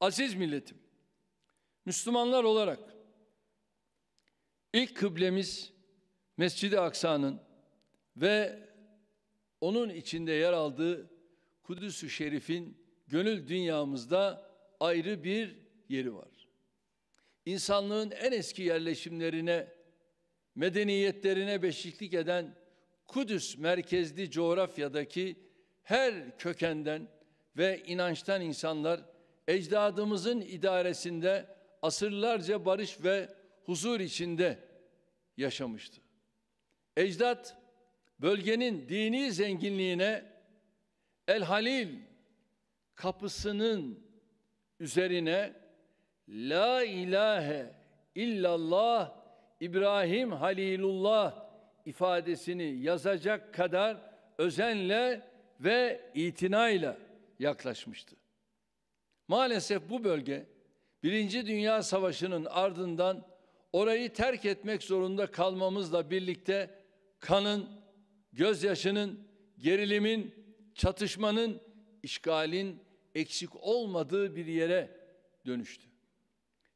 Aziz milletim, Müslümanlar olarak ilk kıblemiz Mescid-i Aksa'nın ve onun içinde yer aldığı Kudüs-ü Şerif'in gönül dünyamızda ayrı bir yeri var. İnsanlığın en eski yerleşimlerine, medeniyetlerine beşiklik eden Kudüs merkezli coğrafyadaki her kökenden ve inançtan insanlar ecdadımızın idaresinde asırlarca barış ve huzur içinde yaşamıştı. Ecdat bölgenin dini zenginliğine El Halil kapısının üzerine La ilahe illallah İbrahim Halilullah ifadesini yazacak kadar özenle ve itinayla yaklaşmıştı. Maalesef bu bölge Birinci Dünya Savaşı'nın ardından orayı terk etmek zorunda kalmamızla birlikte kanın, gözyaşının, gerilimin, çatışmanın, işgalin eksik olmadığı bir yere dönüştü.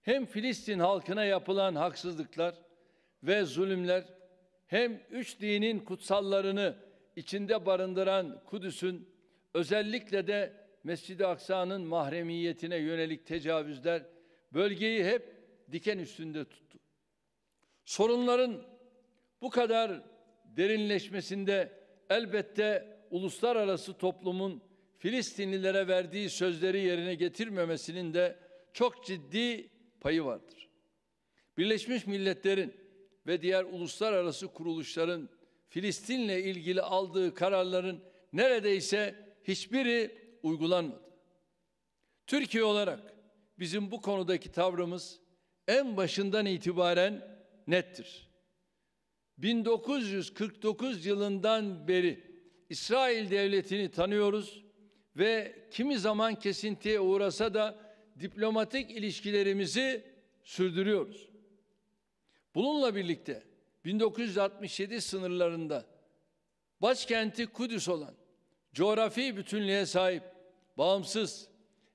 Hem Filistin halkına yapılan haksızlıklar ve zulümler hem üç dinin kutsallarını içinde barındıran Kudüs'ün özellikle de Mescid-i Aksa'nın mahremiyetine yönelik tecavüzler bölgeyi hep diken üstünde tuttu. Sorunların bu kadar derinleşmesinde elbette uluslararası toplumun Filistinlilere verdiği sözleri yerine getirmemesinin de çok ciddi payı vardır. Birleşmiş Milletler'in ve diğer uluslararası kuruluşların Filistin'le ilgili aldığı kararların neredeyse hiçbiri uygulanmadı. Türkiye olarak bizim bu konudaki tavrımız en başından itibaren nettir. 1949 yılından beri İsrail devletini tanıyoruz ve kimi zaman kesintiye uğrasa da diplomatik ilişkilerimizi sürdürüyoruz. Bununla birlikte 1967 sınırlarında başkenti Kudüs olan coğrafi bütünlüğe sahip bağımsız,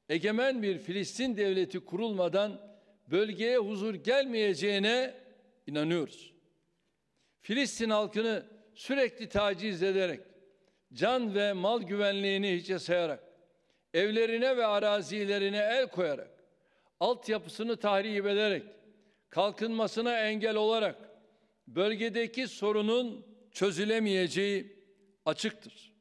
egemen bir Filistin devleti kurulmadan bölgeye huzur gelmeyeceğine inanıyoruz. Filistin halkını sürekli taciz ederek, can ve mal güvenliğini hiçe sayarak, evlerine ve arazilerine el koyarak, altyapısını tahrip ederek, kalkınmasına engel olarak bölgedeki sorunun çözülemeyeceği açıktır.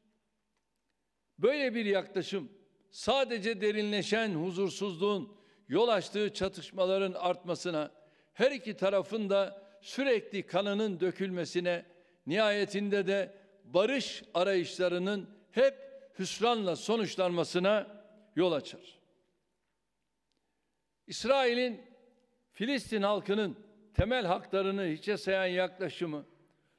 Böyle bir yaklaşım sadece derinleşen huzursuzluğun yol açtığı çatışmaların artmasına, her iki tarafın da sürekli kanının dökülmesine, nihayetinde de barış arayışlarının hep hüsranla sonuçlanmasına yol açar. İsrail'in Filistin halkının temel haklarını hiçe sayan yaklaşımı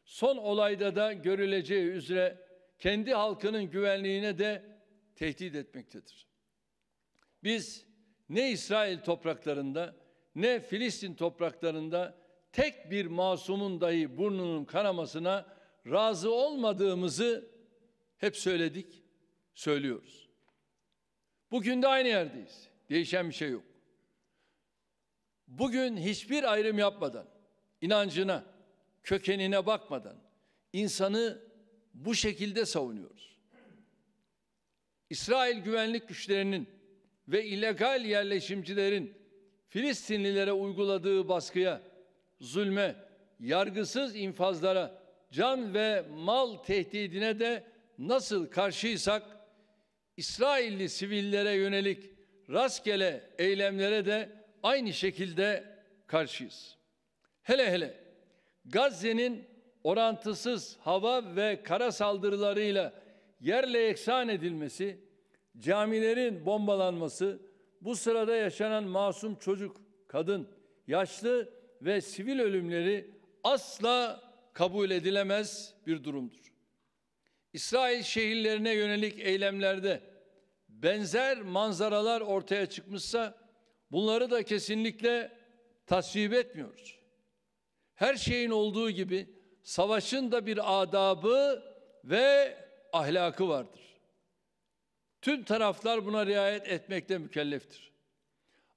son olayda da görüleceği üzere kendi halkının güvenliğine de tehdit etmektedir. Biz ne İsrail topraklarında ne Filistin topraklarında tek bir masumun dahi burnunun kanamasına razı olmadığımızı hep söyledik, söylüyoruz. Bugün de aynı yerdeyiz. Değişen bir şey yok. Bugün hiçbir ayrım yapmadan, inancına, kökenine bakmadan insanı bu şekilde savunuyoruz. İsrail güvenlik güçlerinin ve illegal yerleşimcilerin Filistinlilere uyguladığı baskıya, zulme, yargısız infazlara, can ve mal tehdidine de nasıl karşıysak İsrailli sivillere yönelik rastgele eylemlere de aynı şekilde karşıyız. Hele hele Gazze'nin orantısız hava ve kara saldırılarıyla yerle eksan edilmesi, camilerin bombalanması, bu sırada yaşanan masum çocuk, kadın, yaşlı ve sivil ölümleri asla kabul edilemez bir durumdur. İsrail şehirlerine yönelik eylemlerde benzer manzaralar ortaya çıkmışsa bunları da kesinlikle tasvip etmiyoruz. Her şeyin olduğu gibi savaşın da bir adabı ve ahlakı vardır. Tüm taraflar buna riayet etmekle mükelleftir.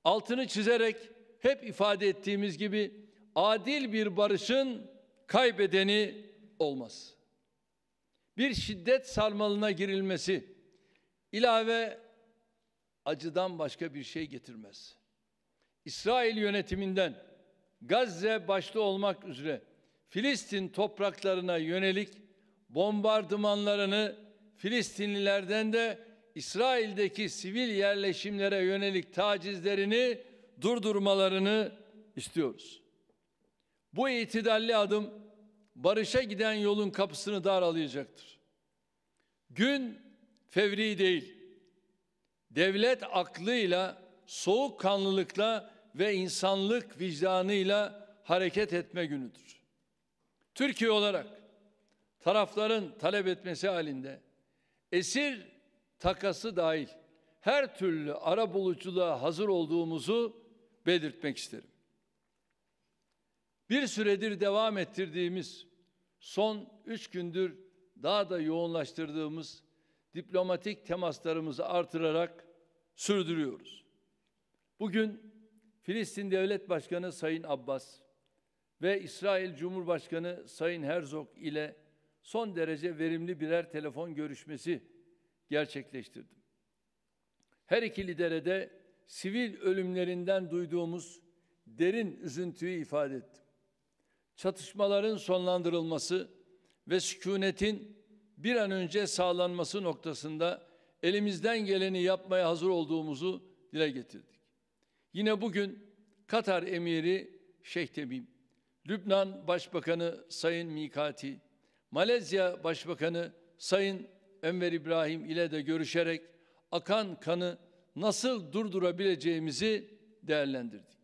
Altını çizerek hep ifade ettiğimiz gibi adil bir barışın kaybedeni olmaz. Bir şiddet sarmalına girilmesi ilave acıdan başka bir şey getirmez. İsrail yönetiminden Gazze başta olmak üzere Filistin topraklarına yönelik bombardımanlarını Filistinlilerden de İsrail'deki sivil yerleşimlere yönelik tacizlerini durdurmalarını istiyoruz. Bu itidalli adım barışa giden yolun kapısını daralayacaktır. Gün fevri değil. Devlet aklıyla, soğukkanlılıkla ve insanlık vicdanıyla hareket etme günüdür. Türkiye olarak tarafların talep etmesi halinde esir takası dahil her türlü ara buluculuğa hazır olduğumuzu belirtmek isterim. Bir süredir devam ettirdiğimiz, son üç gündür daha da yoğunlaştırdığımız diplomatik temaslarımızı artırarak sürdürüyoruz. Bugün Filistin Devlet Başkanı Sayın Abbas ve İsrail Cumhurbaşkanı Sayın Herzog ile son derece verimli birer telefon görüşmesi gerçekleştirdim. Her iki lidere de sivil ölümlerinden duyduğumuz derin üzüntüyü ifade ettim. Çatışmaların sonlandırılması ve sükunetin bir an önce sağlanması noktasında elimizden geleni yapmaya hazır olduğumuzu dile getirdik. Yine bugün Katar emiri Şeyh Temim, Lübnan Başbakanı Sayın Mikati, Malezya Başbakanı Sayın Enver İbrahim ile de görüşerek akan kanı nasıl durdurabileceğimizi değerlendirdik.